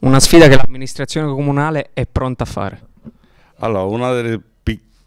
Una sfida che l'amministrazione comunale è pronta a fare. Allora, una delle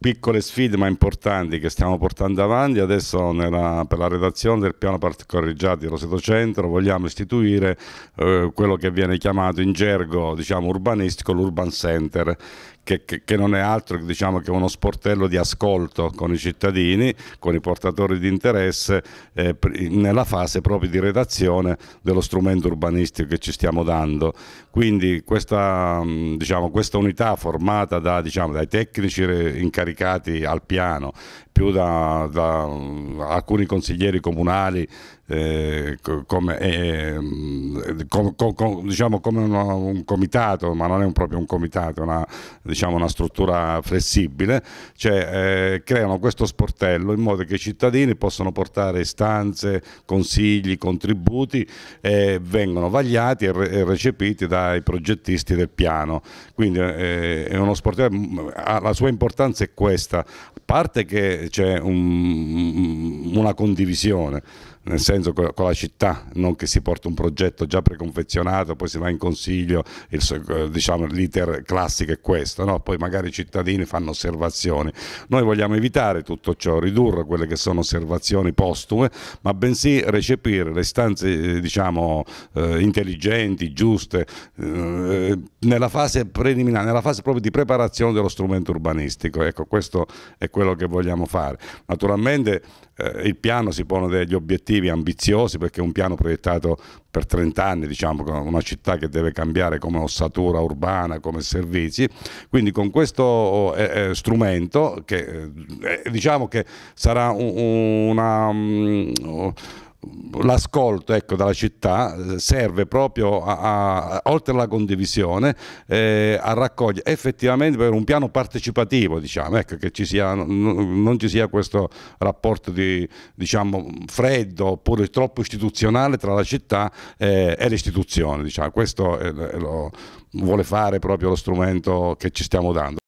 piccole sfide ma importanti che stiamo portando avanti. Adesso nella, per la redazione del piano particolareggiato di Roseto Centro vogliamo istituire eh, quello che viene chiamato in gergo diciamo, urbanistico l'urban center che, che, che, non è altro diciamo, che uno sportello di ascolto con i cittadini, con i portatori di interesse eh, nella fase proprio di redazione dello strumento urbanistico che ci stiamo dando. Quindi questa, mm, diciamo, questa unità formata da, diciamo, dai tecnici incaricati caricati al piano più da, da mm, alcuni consiglieri comunali eh, come, eh, mm, com, com, com, diciamo come un, un comitato, ma non è un, proprio un comitato, è una, diciamo una struttura flessibile, cioè, eh, creano questo sportello in modo che i cittadini possano portare istanze, consigli, contributi e vengono vagliati e, re, e recepiti dai progettisti del piano. Quindi eh, è uno sportello, mm, la sua importanza è questa, a parte che c'è un, una condivisione nel senso con la città, non che si porta un progetto già preconfezionato, poi si va in consiglio, il, eh, diciamo, l'iter classico è questo, no? poi magari i cittadini fanno osservazioni. Noi vogliamo evitare tutto ciò, ridurre quelle che sono osservazioni postume, ma bensì recepire le istanze eh, diciamo, eh, intelligenti, giuste, eh, nella fase preliminare, nella fase proprio di preparazione dello strumento urbanistico. Ecco, questo è quello che vogliamo fare fare. Naturalmente eh, il piano si pone degli obiettivi ambiziosi perché è un piano proiettato per 30 anni, diciamo, una città che deve cambiare come ossatura urbana, come servizi. Quindi con questo eh, eh strumento che eh, eh, diciamo che sarà un, una... Mm, l'ascolto ecco, dalla città eh, serve proprio a, a, oltre alla condivisione eh, a raccogliere effettivamente per un piano partecipativo diciamo, ecco, che ci sia, non ci sia questo rapporto di, diciamo, freddo oppure troppo istituzionale tra la città eh, e le istituzioni diciamo. questo eh, lo vuole fare proprio lo strumento che ci stiamo dando